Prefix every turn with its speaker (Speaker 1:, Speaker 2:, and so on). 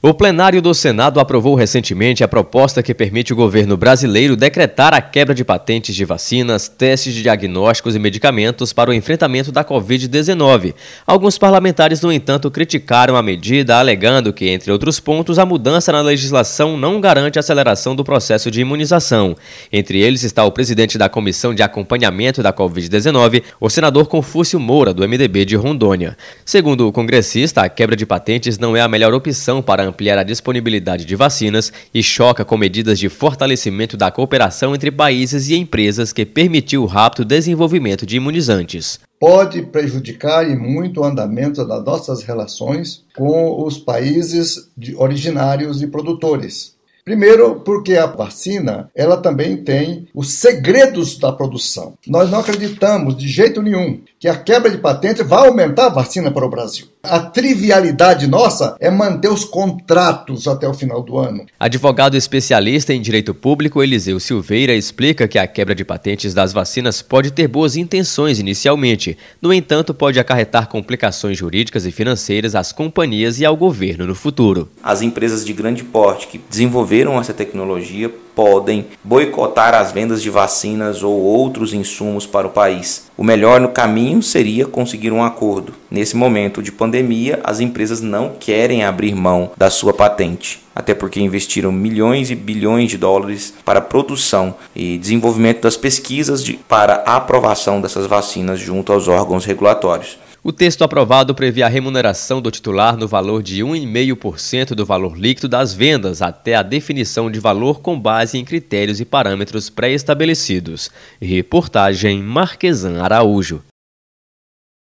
Speaker 1: O plenário do Senado aprovou recentemente a proposta que permite o governo brasileiro decretar a quebra de patentes de vacinas, testes de diagnósticos e medicamentos para o enfrentamento da Covid-19. Alguns parlamentares, no entanto, criticaram a medida, alegando que, entre outros pontos, a mudança na legislação não garante a aceleração do processo de imunização. Entre eles está o presidente da Comissão de Acompanhamento da Covid-19, o senador Confúcio Moura, do MDB de Rondônia. Segundo o congressista, a quebra de patentes não é a melhor opção para ampliar a disponibilidade de vacinas e choca com medidas de fortalecimento da cooperação entre países e empresas que permitiu o rápido desenvolvimento de imunizantes.
Speaker 2: Pode prejudicar e muito o andamento das nossas relações com os países originários e produtores. Primeiro, porque a vacina, ela também tem os segredos da produção. Nós não acreditamos de jeito nenhum que a quebra de patente vai aumentar a vacina para o Brasil a trivialidade nossa é manter os contratos até o final do ano.
Speaker 1: Advogado especialista em direito público Eliseu Silveira explica que a quebra de patentes das vacinas pode ter boas intenções inicialmente, no entanto, pode acarretar complicações jurídicas e financeiras às companhias e ao governo no futuro. As empresas
Speaker 3: de grande porte que desenvolveram
Speaker 1: essa tecnologia podem boicotar as
Speaker 3: vendas de vacinas ou outros insumos para o país. O melhor no caminho seria conseguir um acordo Nesse momento de pandemia, as empresas não querem abrir mão da sua patente, até porque investiram milhões e bilhões de dólares para a produção e desenvolvimento das pesquisas de, para a aprovação dessas vacinas junto aos órgãos regulatórios.
Speaker 1: O texto aprovado prevê a remuneração do titular no valor de 1,5% do valor líquido das vendas até a definição de valor com base em critérios e parâmetros pré-estabelecidos. Reportagem Marquesan Araújo.